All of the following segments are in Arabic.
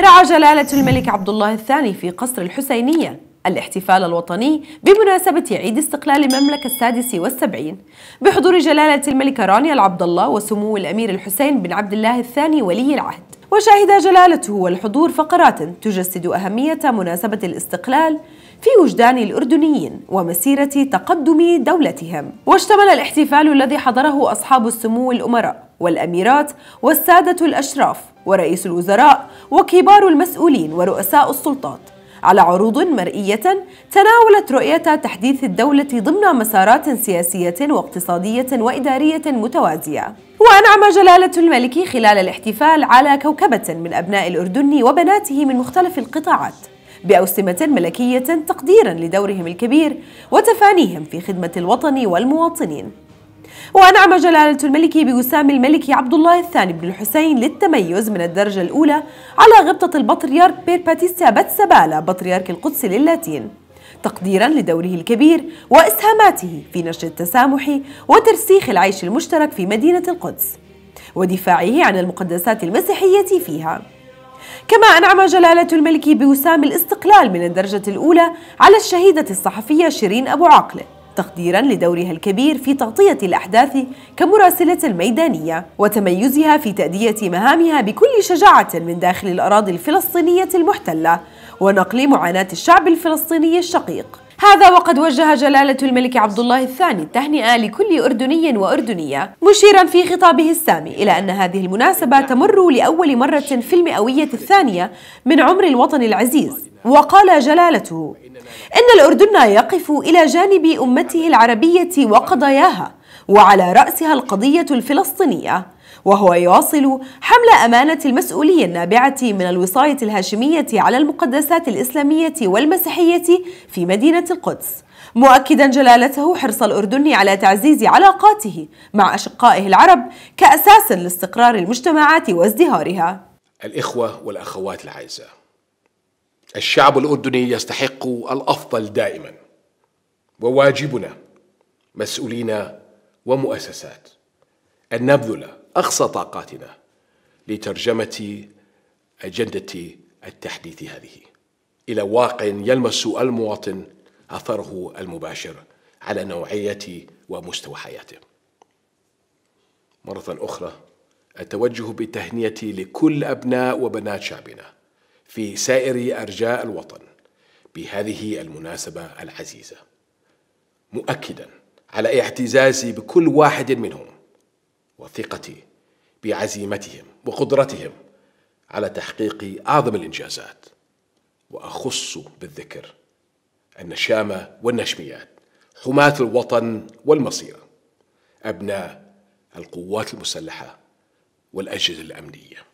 رعى جلالة الملك عبد الله الثاني في قصر الحسينية الاحتفال الوطني بمناسبة عيد استقلال المملكة السادس والسبعين بحضور جلالة الملكة رانيا العبد الله وسمو الأمير الحسين بن عبد الله الثاني ولي العهد وشهد جلالته والحضور فقرات تجسد أهمية مناسبة الاستقلال في وجدان الأردنيين ومسيرة تقدم دولتهم واشتمل الاحتفال الذي حضره أصحاب السمو الأمراء والأميرات والسادة الأشراف ورئيس الوزراء وكبار المسؤولين ورؤساء السلطات على عروض مرئية تناولت رؤية تحديث الدولة ضمن مسارات سياسية واقتصادية وإدارية متوازية وأنعم جلالة الملك خلال الاحتفال على كوكبة من أبناء الأردن وبناته من مختلف القطاعات بأوسمة ملكية تقديرا لدورهم الكبير وتفانيهم في خدمة الوطن والمواطنين وأنعم جلالة الملك بوسام الملك عبد الله الثاني بن الحسين للتميز من الدرجة الأولى على غبطة البطريرك بير باتيستا باتسابالا بطريرك القدس للاتين تقديرا لدوره الكبير وإسهاماته في نشر التسامح وترسيخ العيش المشترك في مدينة القدس ودفاعه عن المقدسات المسيحية فيها كما أنعم جلالة الملك بوسام الاستقلال من الدرجة الأولى على الشهيدة الصحفية شيرين أبو عقله تقديرا لدورها الكبير في تغطية الأحداث كمراسلة الميدانية وتميزها في تأدية مهامها بكل شجاعة من داخل الأراضي الفلسطينية المحتلة ونقل معاناة الشعب الفلسطيني الشقيق هذا وقد وجه جلالة الملك عبد الله الثاني التهنئة لكل أردني وأردنية مشيرا في خطابه السامي إلى أن هذه المناسبة تمر لأول مرة في المئوية الثانية من عمر الوطن العزيز وقال جلالته إن الأردن يقف إلى جانب أمته العربية وقضاياها وعلى رأسها القضية الفلسطينية وهو يواصل حمل أمانة المسؤولية النابعة من الوصاية الهاشمية على المقدسات الإسلامية والمسيحية في مدينة القدس مؤكدا جلالته حرص الأردن على تعزيز علاقاته مع أشقائه العرب كأساس لاستقرار المجتمعات وازدهارها الإخوة والأخوات العزاء الشعب الأردني يستحق الأفضل دائما وواجبنا مسؤولين ومؤسسات أن نبذل أقصى طاقاتنا لترجمة أجندة التحديث هذه إلى واقع يلمس المواطن أثره المباشر على نوعية ومستوى حياته مرة أخرى أتوجه بتهنيتي لكل أبناء وبنات شعبنا في سائر أرجاء الوطن بهذه المناسبة العزيزة مؤكداً على اعتزازي بكل واحد منهم وثقتي بعزيمتهم وقدرتهم على تحقيق اعظم الانجازات واخص بالذكر النشامه والنشميات حماه الوطن والمصير ابناء القوات المسلحه والاجهزه الامنيه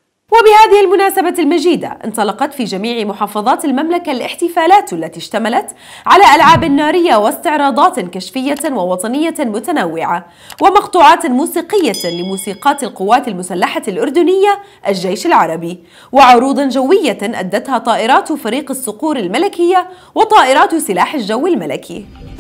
وبهذه المناسبة المجيدة انطلقت في جميع محافظات المملكة الاحتفالات التي اشتملت على ألعاب نارية واستعراضات كشفية ووطنية متنوعة ومقطوعات موسيقية لموسيقات القوات المسلحة الأردنية الجيش العربي وعروض جوية أدتها طائرات فريق الصقور الملكية وطائرات سلاح الجو الملكي